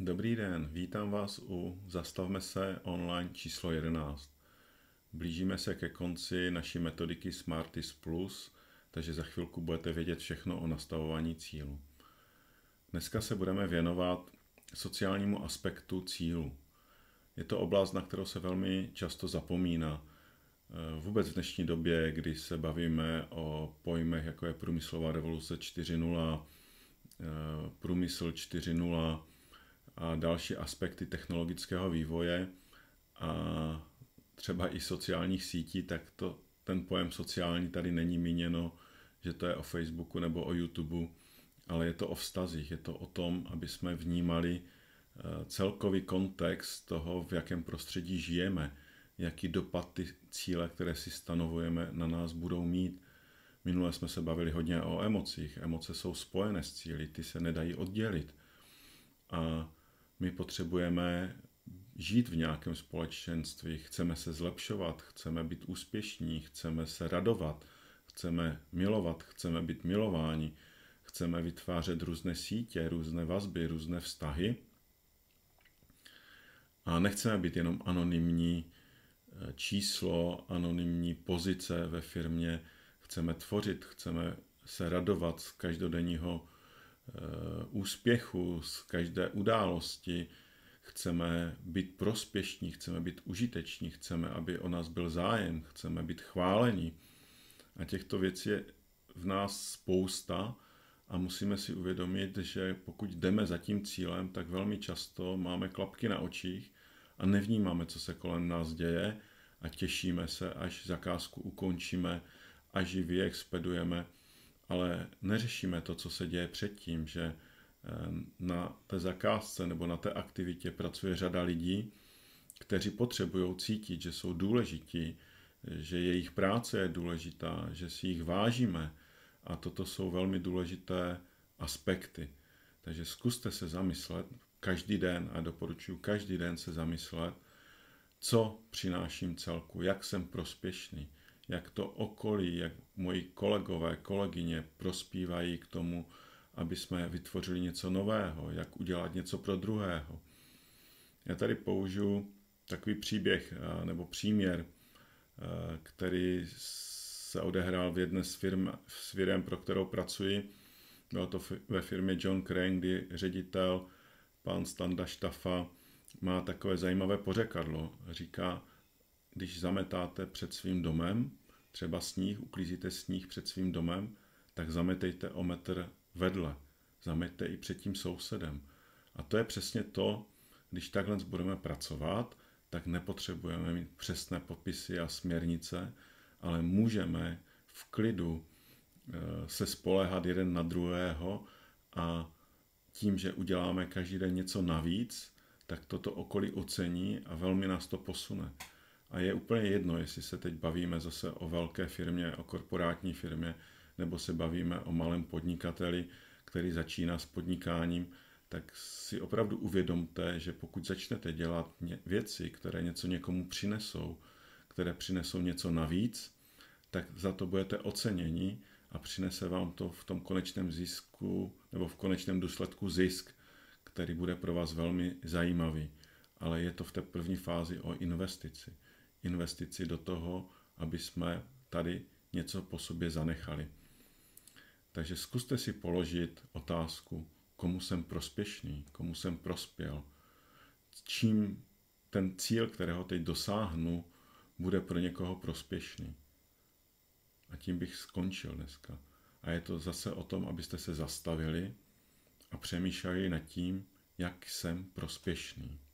Dobrý den, vítám vás u Zastavme se online číslo 11. Blížíme se ke konci naší metodiky Smartis Plus, takže za chvilku budete vědět všechno o nastavování cílu. Dneska se budeme věnovat sociálnímu aspektu cílu. Je to oblast, na kterou se velmi často zapomíná. E, vůbec v dnešní době, kdy se bavíme o pojmech, jako je průmyslová revoluce 4.0, e, průmysl 4.0, a další aspekty technologického vývoje a třeba i sociálních sítí, tak to, ten pojem sociální tady není míněno, že to je o Facebooku nebo o YouTube, ale je to o vztazích, je to o tom, aby jsme vnímali eh, celkový kontext toho, v jakém prostředí žijeme, jaký dopad ty cíle, které si stanovujeme, na nás budou mít. Minule jsme se bavili hodně o emocích. Emoce jsou spojené s cíly, ty se nedají oddělit. A my potřebujeme žít v nějakém společenství, chceme se zlepšovat, chceme být úspěšní, chceme se radovat, chceme milovat, chceme být milováni, chceme vytvářet různé sítě, různé vazby, různé vztahy. A nechceme být jenom anonymní eh, číslo, anonymní pozice ve firmě. Chceme tvořit, chceme se radovat z každodenního Eh, úspěchu, z každé události. Chceme být prospěšní, chceme být užiteční, chceme, aby o nás byl zájem, chceme být chváleni A těchto věcí je v nás spousta a musíme si uvědomit, že pokud jdeme za tím cílem, tak velmi často máme klapky na očích a nevnímáme, co se kolem nás děje a těšíme se, až zakázku ukončíme, až ji vyexpedujeme – ale neřešíme to, co se děje předtím, že eh, na té zakázce nebo na té aktivitě pracuje řada lidí, kteří potřebují cítit, že jsou důležití, že jejich práce je důležitá, že si jich vážíme. A toto jsou velmi důležité aspekty. Takže zkuste se zamyslet každý den a doporučuji každý den se zamyslet, co přináším celku, jak jsem prospěšný, jak to okolí, jak moji kolegové, kolegyně prospívají k tomu, aby jsme vytvořili něco nového, jak udělat něco pro druhého. Já tady použiju takový příběh eh, nebo příměr, eh, který se odehrál v jedné z firm, z firm pro kterou pracuji. Bylo to ve firmě John Crane, kdy ředitel pan Standa Štafa má takové zajímavé pořekadlo. Říká, když zametáte před svým domem, třeba sníh, uklízíte sníh před svým domem, tak zametejte o metr vedle. Zameťte i před tím sousedem. A to je přesně to, když takhle budeme pracovat, tak nepotřebujeme mít přesné popisy a směrnice, ale můžeme v klidu eh, se spoléhat jeden na druhého a tím, že uděláme každý den něco navíc, tak toto okolí ocení a velmi nás to posune. A je úplně jedno, jestli se teď bavíme zase o velké firmě, o korporátní firmě, nebo se bavíme o malém podnikateli, který začíná s podnikáním, tak si opravdu uvědomte, že pokud začnete dělat věci, které něco někomu přinesou, které přinesou něco navíc, tak za to budete oceněni a přinese vám to v tom konečném zisku nebo v konečném důsledku zisk, který bude pro vás velmi zajímavý. Ale je to v té první fázi o investici investici do toho, aby jsme tady něco po sobě zanechali. Takže zkuste si položit otázku, komu jsem prospěšný, komu jsem prospěl, čím ten cíl, kterého teď dosáhnu, bude pro někoho prospěšný. A tím bych skončil dneska. A je to zase o tom, abyste se zastavili a přemýšleli nad tím, jak jsem prospěšný.